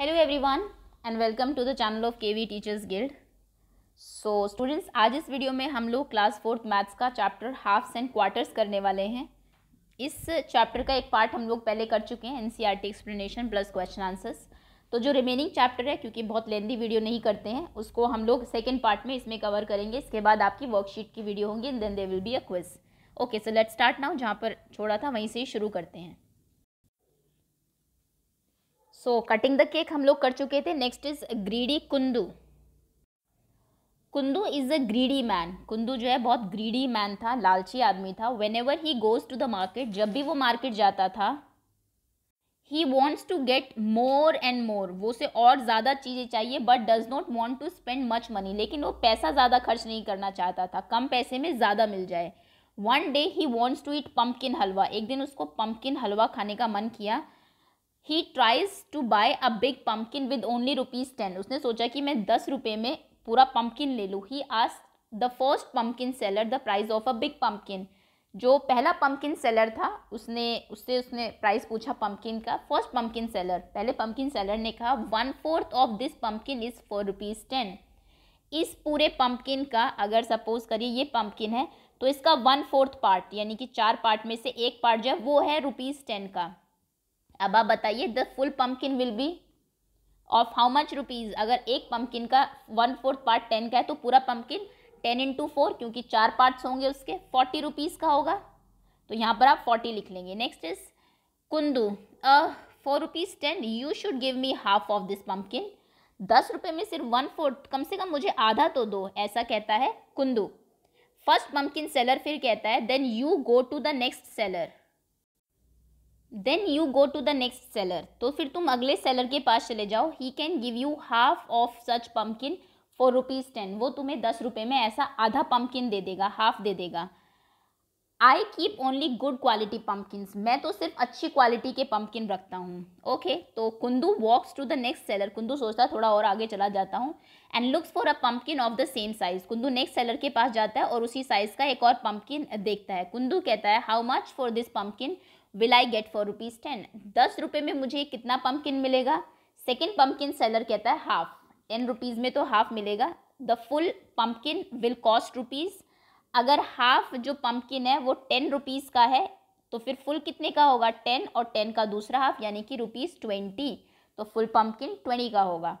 hello everyone and welcome to the channel of KV teachers guild so students आज इस video में हम लोग क्लास फोर्थ मैथ्स का चैप्टर हाफ्स एंड क्वार्टर्स करने वाले हैं इस चैप्टर का एक पार्ट हम लोग पहले कर चुके हैं NCERT explanation plus question answers तो जो रिमेनिंग चैप्टर है क्योंकि बहुत लेंदी वीडियो नहीं करते हैं उसको हम लोग सेकेंड पार्ट में इसमें कवर करेंगे इसके बाद आपकी वर्कशीट की वीडियो होंगी and then they will be a quiz okay so let start now जहाँ पर छोड़ा था वहीं से ही शुरू करते हैं सो कटिंग द केक हम लोग कर चुके थे next is greedy Kundu Kundu is a greedy man Kundu जो है बहुत ग्रीडी मैन था लालची आदमी था whenever he goes to the market जब भी वो मार्केट जाता था he wants to get more and more वो उसे और ज़्यादा चीज़ें चाहिए but does not want to spend much money लेकिन वो पैसा ज़्यादा खर्च नहीं करना चाहता था कम पैसे में ज़्यादा मिल जाए one day he wants to eat pumpkin halwa एक दिन उसको पम्पकिन हलवा खाने का मन किया he tries to buy a big pumpkin with only rupees ten उसने सोचा कि मैं दस रुपये में पूरा पम्पकिन ले लूँ ही आज the first pumpkin seller the price of a big pumpkin जो पहला पम्पकिन सेलर था उसने उससे उसने प्राइस पूछा पम्पकिन का फर्स्ट पम्पकिन सेलर पहले पम्पकिन सेलर ने कहा one fourth of this pumpkin is for rupees ten इस पूरे पम्पकिन का अगर सपोज करिए ये पम्पकिन है तो इसका वन फोर्थ पार्ट यानी कि चार पार्ट में से एक पार्ट जो है वो है रुपीज़ टेन का अब आप बताइए the full pumpkin will be of how much rupees अगर एक पम्पकिन का वन फोर्थ पार्ट टेन का है तो पूरा पम्पकिन टेन इंटू फोर क्योंकि चार पार्ट्स होंगे उसके फोर्टी रुपीज़ का होगा तो यहाँ पर आप फोर्टी लिख लेंगे next is Kundu for rupees ten you should give me half of this pumpkin दस रुपये में सिर्फ वन फोर्थ कम से कम मुझे आधा तो दो ऐसा कहता है कुंदू फर्स्ट पम्पकिन सेलर फिर कहता है then you go to the next seller then you go to the next seller तो फिर तुम अगले सेलर के पास चले जाओ he can give you half of such pumpkin for rupees ten वो तुम्हें दस रुपये में ऐसा आधा पम्पकिन दे देगा हाफ दे देगा I keep only good quality pumpkins मैं तो सिर्फ अच्छी क्वालिटी के पम्पकिन रखता हूँ ओके okay, तो Kundu walks to the next seller Kundu सोचता थोड़ा और आगे चला जाता हूँ and looks for a pumpkin of the same size Kundu next seller के पास जाता है और उसी साइज़ का एक और पम्पकिन देखता है कुंदू कहता है how much for this pumpkin will I get for rupees ten दस रुपये में मुझे कितना पम्पकिन मिलेगा सेकेंड पम्पकिन सेलर कहता है हाफ टेन रुपीज़ में तो हाफ मिलेगा the full pumpkin will cost rupees अगर हाफ जो पम्पकिन है वो टेन रुपीज़ का है तो फिर फुल कितने का होगा टेन और टेन का दूसरा हाफ यानी कि रुपीज़ ट्वेंटी तो फुल पम्पकिन ट्वेंटी का होगा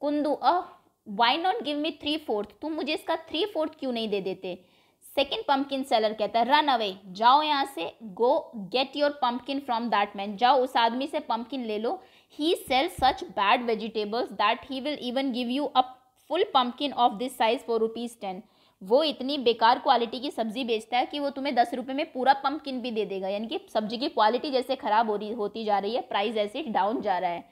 Kundu uh why not give me three fourth तुम मुझे इसका थ्री फोर्थ क्यों नहीं दे देते सेकेंड पम्पकिन सेलर कहता है रन अवे जाओ यहाँ से go get your pumpkin from that man जाओ उस आदमी से पम्पकिन ले लो he sell such bad vegetables that he will even give you a full pumpkin of this size for rupees ten वो इतनी बेकार क्वालिटी की सब्ज़ी बेचता है कि वो तुम्हें दस रुपये में पूरा पम्पकिन भी दे देगा यानी कि सब्जी की क्वालिटी जैसे ख़राब हो रही होती जा रही है प्राइस ऐसे डाउन जा रहा है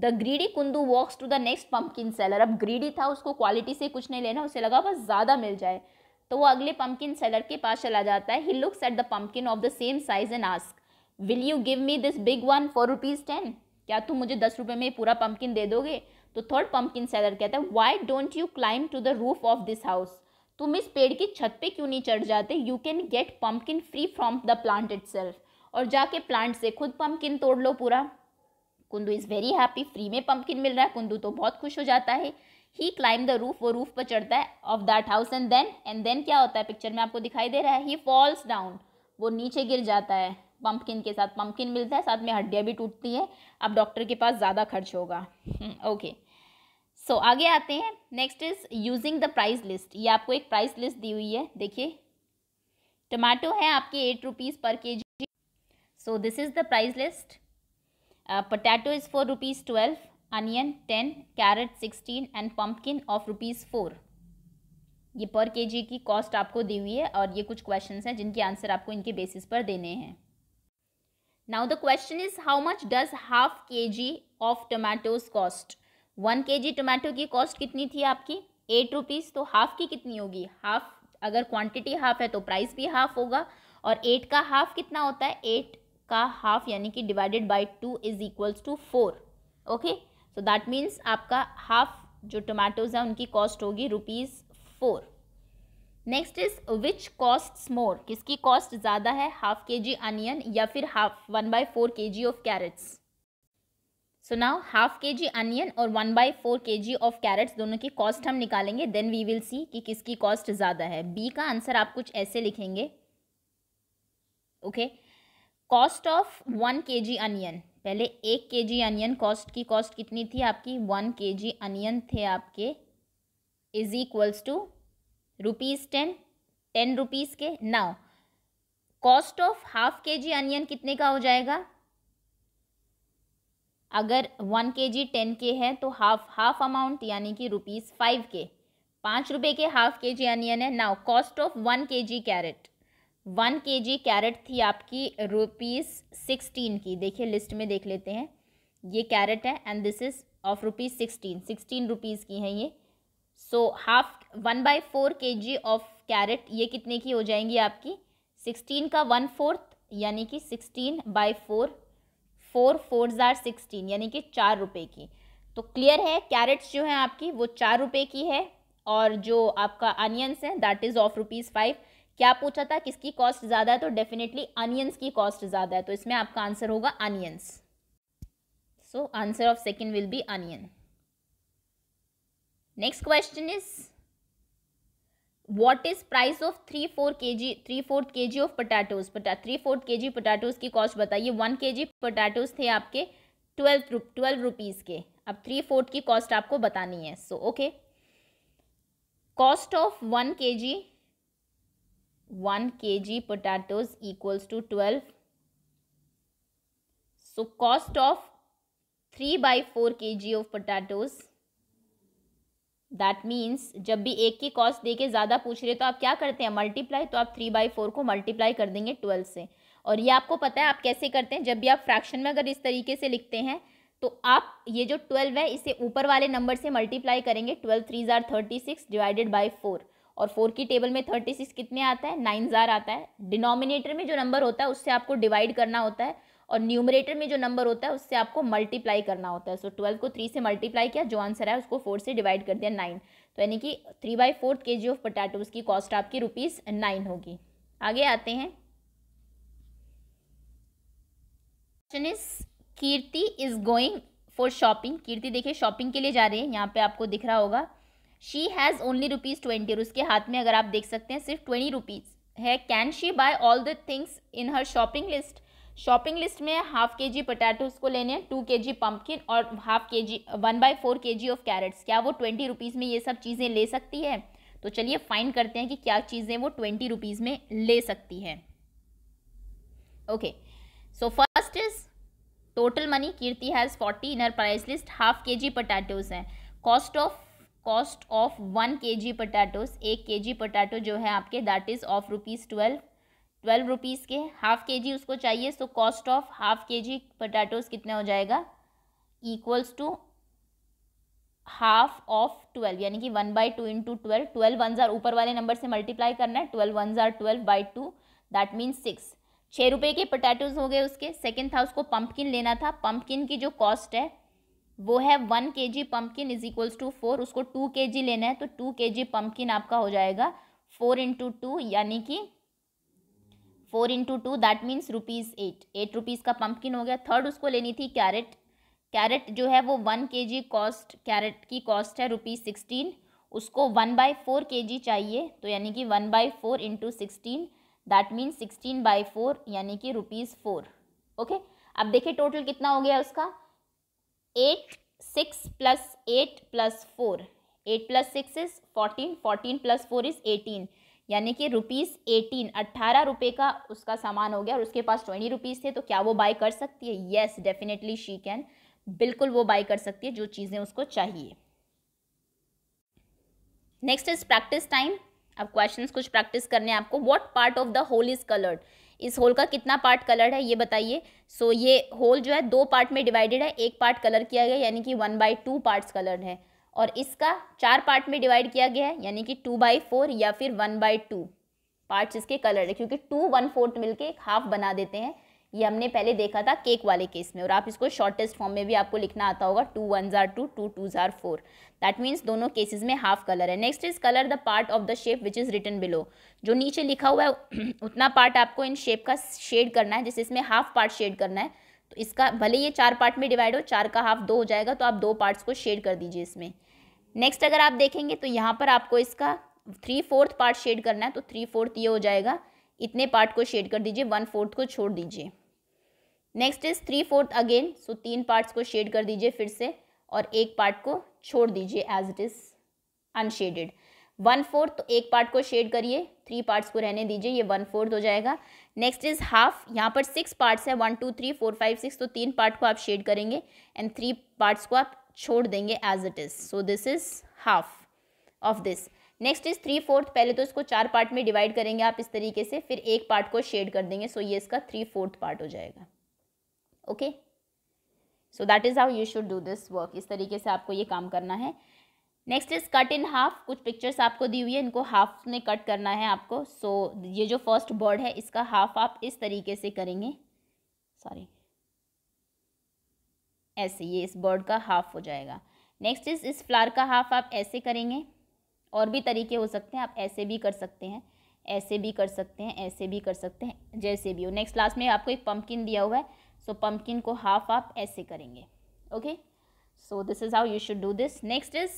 the greedy Kundu walks to the next pumpkin seller अब ग्रीडी था उसको क्वालिटी से कुछ नहीं लेना उसे लगा बस ज़्यादा मिल जाए तो वो अगले पम्पकिन सेलर के पास चला जाता है he looks at the pumpkin of the same size and ask will you give me this big one for rupees ten क्या तुम मुझे दस रुपये में पूरा पम्पकिन दे दोगे तो थर्ड पम्पकिन सेलर कहता है why don't you climb to the roof of this house तुम इस पेड़ की छत पे क्यों नहीं चढ़ जाते you can get pumpkin free from the plant it और जाके प्लांट से खुद पम्पकिन तोड़ लो पूरा कुंदू इज़ वेरी हैप्पी फ्री में पम्पकिन मिल रहा है कुंदू तो बहुत खुश हो जाता है ही क्लाइम द रूफ वो रूफ पर चढ़ता है of that house and then and then क्या होता है पिक्चर में आपको दिखाई दे रहा है ही फॉल्स डाउन वो नीचे गिर जाता है पम्पकिन के साथ पम्पकिन मिलता है साथ में हड्डियाँ भी टूटती हैं अब डॉक्टर के पास ज़्यादा खर्च होगा ओके हम्म, सो so, आगे आते हैं next is using the price list ये आपको एक प्राइस लिस्ट दी हुई है देखिए टमाटो है आपके एट रुपीज़ पर K G so this is the price list potato is for rupees twelve onion ten carrot sixteen and pumpkin of rupees four ये पर के जी की कॉस्ट आपको दी हुई है और ये कुछ क्वेश्चन हैं जिनके आंसर आपको इनके बेसिस पर देने हैं now the question is how much does half K G of tomatoes cost one K G tomato की कॉस्ट कितनी थी आपकी एट रुपीज़ तो हाफ की कितनी होगी हाफ अगर क्वांटिटी हाफ है तो प्राइस भी हाफ होगा और एट का हाफ कितना होता है एट का हाफ यानी कि divided by two is equals to four okay so that means आपका हाफ जो टोमेटोज है उनकी कॉस्ट होगी rupees four next is which cost more किसकी कॉस्ट ज़्यादा है हाफ के जी अनियन या फिर half one by four K G of carrots so now half K G onion और one by four K G of crates दोनों की cost हम निकालेंगे देन वी विल सी कि किसकी कॉस्ट ज़्यादा है बी का आंसर आप कुछ ऐसे लिखेंगे okay cost of one K G onion पहले एक के जी अनियन कॉस्ट की कॉस्ट कितनी थी आपकी वन के जी अनियन थे आपके is equals to rupees ten ten rupees के now cost of half K G onion कितने का हो जाएगा अगर वन के जी टेन के है तो हाफ हाफ अमाउंट यानी कि रुपीज़ फाइव के पाँच रुपये के हाफ के जी अनियन है now cost of one K G carat one K G carat थी आपकी रुपीज़ सिक्सटीन की देखिए लिस्ट में देख लेते हैं ये कैरेट है and this is of rupees sixteen sixteen rupees की है ये so half one by four K G of carat ये कितने की हो जाएंगी आपकी सिक्सटीन का वन फोर्थ यानी कि sixteen by four four four ज़ार सिक्सटीन यानी कि चार रुपये की तो क्लियर है कैरेट्स जो हैं आपकी वो चार रुपये की है और जो आपका अनियंस हैं that is of rupees five क्या पूछा था किसकी कॉस्ट ज़्यादा है तो डेफिनेटली अनियंस की कॉस्ट ज़्यादा है तो इसमें आपका आंसर होगा onions so answer of second will be onion next question is what is price of three four K G three fourth K G of potatoes three fourth K G potatoes की cost बताइए one K G potatoes थे आपके twelve twelve rupees के अब three fourth की cost आपको बतानी है so okay cost of one K G G potatoes equals to twelve so cost of three by four K G of potatoes that means जब भी एक की कॉस्ट दे के ज़्यादा पूछ रहे तो आप क्या करते हैं मल्टीप्लाई तो आप थ्री बाई फोर को मल्टीप्लाई कर देंगे ट्वेल्व से और ये आपको पता है आप कैसे करते हैं जब भी आप फ्रैक्शन में अगर इस तरीके से लिखते हैं तो आप ये जो ट्वेल्व है इसे ऊपर वाले नंबर से मल्टीप्लाई करेंगे ट्वेल्व थ्री ज़ार thirty six divided by four और फोर की टेबल में थर्टी सिक्स कितने आता है नाइन ज़ार आता है डिनोमिनेटर में जो नंबर होता है उससे आपको डिवाइड करना होता है और न्यूमरेटर में जो नंबर होता है उससे आपको मल्टीप्लाई करना होता है सो so, ट्वेल्व को थ्री से मल्टीप्लाई किया जो आंसर है उसको फोर से डिवाइड कर दिया नाइन तो यानी कि three by fourth K G of potatoes की कॉस्ट आपकी रुपीज़ नाइन होगी आगे आते हैं question is Kirti is going for shopping Kirti देखिए शॉपिंग के लिए जा रही है यहाँ पे आपको दिख रहा होगा she has only rupees twenty और उसके हाथ में अगर आप देख सकते हैं सिर्फ ट्वेंटी रुपीज़ है can she buy all the things in her shopping list shopping list में हाफ के जी पटाटोज को लेने हैं टू के जी पम्पकिन और half K ji one by four K G of crates क्या वो twenty rupees में ये सब चीज़ें ले सकती है तो चलिए फाइन करते हैं कि क्या चीज़ें वो ट्वेंटी रुपीज़ में ले सकती है okay so first is total money Kirti has forty in her price list half K G potatoes हैं cost of cost of one K G potatoes एक के जी पटाटो जो है आपके that is of rupees twelve twelve rupees के half K G उसको चाहिए सो cost of half K G potatoes कितना हो जाएगा equals to half of twelve यानी कि one by two into twelve twelve one ज़ार ऊपर वाले नंबर से मल्टीप्लाई करना है ट्वेल्व वन ज़ार twelve by two that means six छः रुपये के पटाटोज हो गए उसके सेकेंड था उसको पम्पकिन लेना था पम्पकिन की जो कॉस्ट है वो है one K G pumpkin is equals to four उसको टू के जी लेना है तो टू के जी पम्पकिन आपका हो जाएगा फोर इंटू टू यानी कि four into two that means rupees eight eight rupees का पम्पकिन हो गया थर्ड उसको लेनी थी कैरेट कैरेट जो है वो one K G cost carrot की कॉस्ट है रुपीज़ सिक्सटीन उसको one by four K G चाहिए तो यानी कि one by four into sixteen that means sixteen by four यानी कि रुपीज़ फोर ओके अब देखिए टोटल कितना हो गया उसका eight six plus eight plus four eight plus six is fourteen fourteen plus four is eighteen यानी कि रुपीज़ एटीन अट्ठारह रुपये का उसका सामान हो गया और उसके पास ट्वेंटी रुपीज़ थे तो क्या वो बाई कर सकती है येस डेफिनेटली शी कैन बिल्कुल वो बाई कर सकती है जो चीज़ें उसको चाहिए नेक्स्ट इज प्रैक्टिस टाइम अब क्वेश्चंस कुछ प्रैक्टिस करने हैं आपको what part of the whole is coloured इस होल का कितना पार्ट कलर्ड है ये बताइए सो so, ये होल जो है दो पार्ट में डिवाइडेड है एक पार्ट कलर किया गया यानी कि one by two parts coloured है और इसका चार पार्ट में डिवाइड किया गया है यानी कि टू बाई फोर या फिर वन बाई टू पार्ट्स इसके कलर है क्योंकि टू वन फोर्थ मिलके एक हाफ बना देते हैं ये हमने पहले देखा था केक वाले केस में और आप इसको शॉर्टेस्ट फॉर्म में भी आपको लिखना आता होगा टू वन ज़ार टू टू टू ज़ार फोर दैट मीन्स दोनों केसेस में हाफ कलर है next is colour the part of the shape which is written below जो नीचे लिखा हुआ है उतना पार्ट आपको इन शेप का शेड करना है जैसे इसमें हाफ पार्ट शेड करना है तो इसका भले ये चार पार्ट में डिवाइड हो चार का हाफ दो हो जाएगा तो आप दो पार्ट्स को शेड कर दीजिए इसमें नेक्स्ट अगर आप देखेंगे तो यहाँ पर आपको इसका थ्री फोर्थ पार्ट शेड करना है तो थ्री फोर्थ ये हो जाएगा इतने पार्ट को शेड कर दीजिए वन फोर्थ को छोड़ दीजिए next is three fourth again so तीन पार्ट्स को शेड कर दीजिए फिर से और एक पार्ट को छोड़ दीजिए as it is unshaded one fourth तो एक पार्ट को शेड करिए थ्री पार्ट्स को रहने दीजिए ये वन फोर्थ हो जाएगा नेक्स्ट इज हाफ यहाँ पर सिक्स पार्ट्स है one two three four five six तो तीन पार्ट को आप शेड करेंगे एंड थ्री पार्ट्स को आप छोड़ देंगे as it is so this is half of this next is three fourth पहले तो इसको चार पार्ट में डिवाइड करेंगे आप इस तरीके से फिर एक पार्ट को शेड कर देंगे सो so ये इसका थ्री फोर्थ पार्ट हो जाएगा okay so that is how you should do this work इस तरीके से आपको ये काम करना है next is cut in half कुछ पिक्चर्स आपको दी हुई है इनको हाफ में कट करना है आपको सो so, ये जो फर्स्ट बर्ड है इसका हाफ आप इस तरीके से करेंगे सॉरी ऐसे ये इस बर्ड का हाफ हो जाएगा नेक्स्ट इज इस फ्लावर का हाफ आप ऐसे करेंगे और भी तरीके हो सकते हैं आप ऐसे भी कर सकते हैं ऐसे भी कर सकते हैं ऐसे भी कर सकते हैं जैसे भी हो नेक्स्ट लास्ट में आपको एक पंपकिन दिया हुआ है सो so, पम्पकिन को हाफ आप ऐसे करेंगे okay so this is how you should do this next is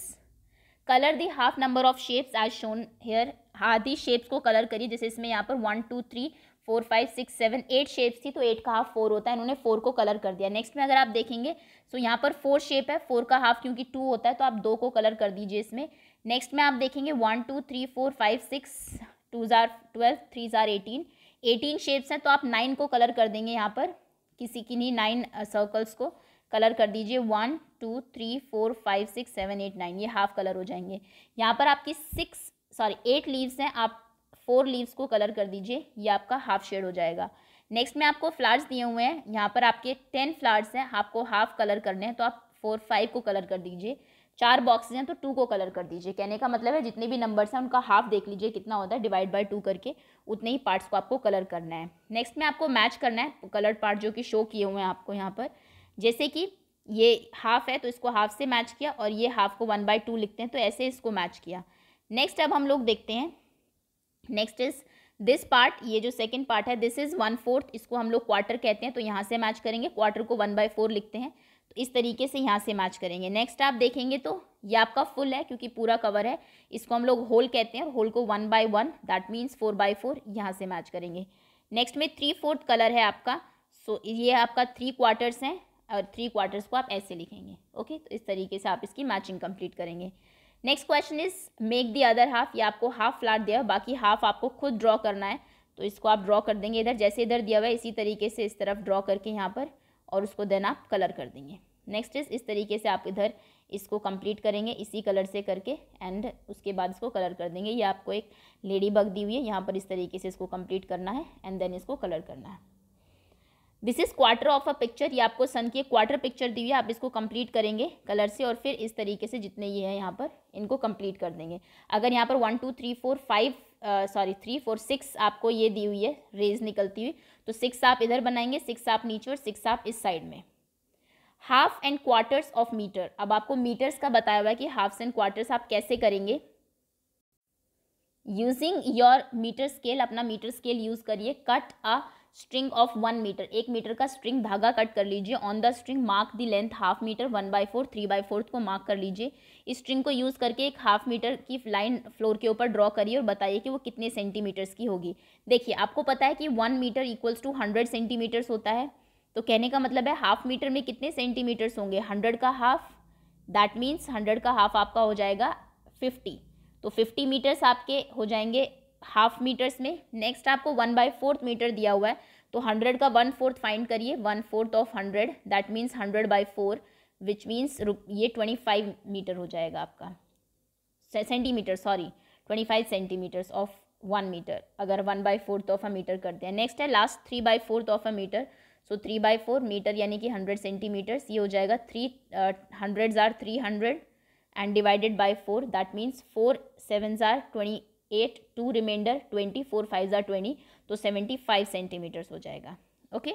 colour the half number of shapes as shown here आधी शेप्स को कलर करिए जैसे इसमें यहाँ पर one two three four five six seven eight shapes थी तो eight का हाफ फोर होता है इन्होंने फोर को कलर कर दिया नेक्स्ट में अगर आप देखेंगे सो so यहाँ पर फोर शेप है फोर का हाफ क्योंकि टू होता है तो आप दो को कलर कर दीजिए इसमें नेक्स्ट में आप देखेंगे one two three four five six two ज़ार ट्वेल्व थ्री ज़ार एटीन एटीन शेप्स हैं तो आप नाइन को कलर कर देंगे यहाँ पर किसी की नहीं नाइन सर्कल्स uh, को कलर कर दीजिए one two three four five six seven eight nine ये हाफ कलर हो जाएंगे यहाँ पर आपकी सिक्स सॉरी एट लीव्स हैं आप फोर लीव्स को कलर कर दीजिए ये आपका हाफ शेड हो जाएगा नेक्स्ट में आपको फ्लावर्स दिए हुए हैं यहाँ पर आपके टेन फ्लावर्स हैं आपको हाफ कलर करने हैं तो आप फोर फाइव को कलर कर दीजिए चार बॉक्सेज हैं तो टू को कलर कर दीजिए कहने का मतलब है जितने भी नंबर्स हैं उनका हाफ देख लीजिए कितना होता है डिवाइड बाय टू करके उतने ही पार्ट्स को आपको कलर करना है नेक्स्ट में आपको मैच करना है कलर पार्ट जो कि शो किए हुए हैं आपको यहाँ पर जैसे कि ये हाफ है तो इसको हाफ से मैच किया और ये हाफ को वन बाई टू लिखते हैं तो ऐसे इसको मैच किया नेक्स्ट अब हम लोग देखते हैं नेक्स्ट इज़ दिस पार्ट ये जो सेकेंड पार्ट है दिस इज़ वन फोर्थ इसको हम लोग क्वार्टर कहते हैं तो यहाँ से मैच करेंगे क्वार्टर को वन बाई फोर लिखते हैं इस तरीके से यहाँ से मैच करेंगे नेक्स्ट आप देखेंगे तो ये आपका फुल है क्योंकि पूरा कवर है इसको हम लोग होल कहते हैं और होल को one by one that means four by four यहाँ से मैच करेंगे नेक्स्ट में थ्री फोर्थ कलर है आपका सो so, ये आपका थ्री क्वार्टर्स हैं और थ्री क्वार्टर्स को आप ऐसे लिखेंगे ओके तो इस तरीके से आप इसकी मैचिंग कंप्लीट करेंगे next question is make the other half ये आपको हाफ फ्लाट दिया है बाकी हाफ आपको खुद ड्रॉ करना है तो इसको आप ड्रॉ कर देंगे इधर जैसे इधर दिया हुआ है इसी तरीके से इस तरफ ड्रॉ करके यहाँ पर और उसको देन आप कलर कर देंगे नेक्स्ट इस तरीके से आप इधर इसको कंप्लीट करेंगे इसी कलर से करके एंड उसके बाद इसको कलर कर देंगे ये आपको एक लेडी बग दी हुई है यहाँ पर इस तरीके से इसको कंप्लीट करना है एंड देन इसको कलर करना है this is quarter of a picture ये आपको सन की क्वार्टर पिक्चर दी हुई है आप इसको कंप्लीट करेंगे कलर से और फिर इस तरीके से जितने ये हैं यहाँ पर इनको कंप्लीट कर देंगे अगर यहाँ पर one two three four five sorry three four six आपको ये दी हुई है रेज निकलती हुई तो सिक्स आप इधर बनाएंगे सिक्स आप नीचे और सिक्स आप इस साइड में half and quarters of metre अब आपको मीटर्स का बताया हुआ है कि हाफ्स एंड क्वार्टर्स आप कैसे करेंगे यूजिंग योर मीटर स्केल अपना मीटर स्केल यूज करिए cut a string of one metre एक मीटर का स्ट्रिंग धागा कट कर लीजिए on the string mark the length half metre one by four three by fourth को मार्क कर लीजिए इस स्ट्रिंग को यूज़ करके एक हाफ मीटर की लाइन फ्लोर के ऊपर ड्रॉ करिए और बताइए कि वो कितने सेंटीमीटर्स की होगी देखिए आपको पता है कि one metre equals to hundred centimetres होता है तो कहने का मतलब है हाफ मीटर में कितने सेंटीमीटर्स होंगे हंड्रेड का हाफ दैट मीन्स हंड्रेड का हाफ आपका हो जाएगा फिफ्टी तो फिफ्टी मीटर्स आपके हो जाएंगे हाफ मीटर्स में नेक्स्ट आपको वन बाई फोर्थ मीटर दिया हुआ है तो हंड्रेड का वन फोर्थ फाइंड करिए one fourth of hundred that means hundred by four which means ये ट्वेंटी फाइव मीटर हो जाएगा आपका centimetre sorry twenty five centimetres of one metre अगर one by fourth of a metre करते हैं next है last three by fourth of a metre so three by four metre यानी कि हंड्रेड सेंटीमीटर्स ये हो जाएगा three hundred are three hundred and divided by four that means four seven are twenty eight two remainder twenty four five are twenty तो seventy five centimetres हो जाएगा okay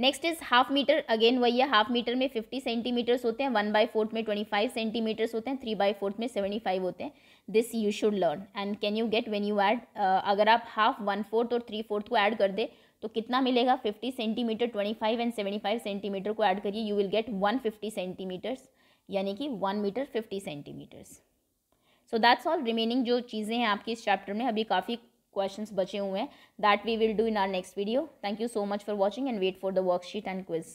next is half metre again वही है half metre में fifty centimetres होते हैं one by fourth में twenty five centimetres होते हैं थ्री बाई फोर्थ में सेवेंटी फाइव होते हैं this you should learn and can you get when you add अगर आप हाफ वन फोर्थ और थ्री फोर्थ को ऐड कर दे तो कितना मिलेगा 50 सेंटीमीटर 25 एंड 75 सेंटीमीटर को ऐड करिए यू विल गेट 150 सेंटीमीटर्स यानी कि one metre fifty centimetres so that's all remaining जो चीज़ें हैं आपकी इस चैप्टर में अभी काफ़ी क्वेश्चंस बचे हुए हैं that we will do in our next video thank you so much for watching and wait for the worksheet and quiz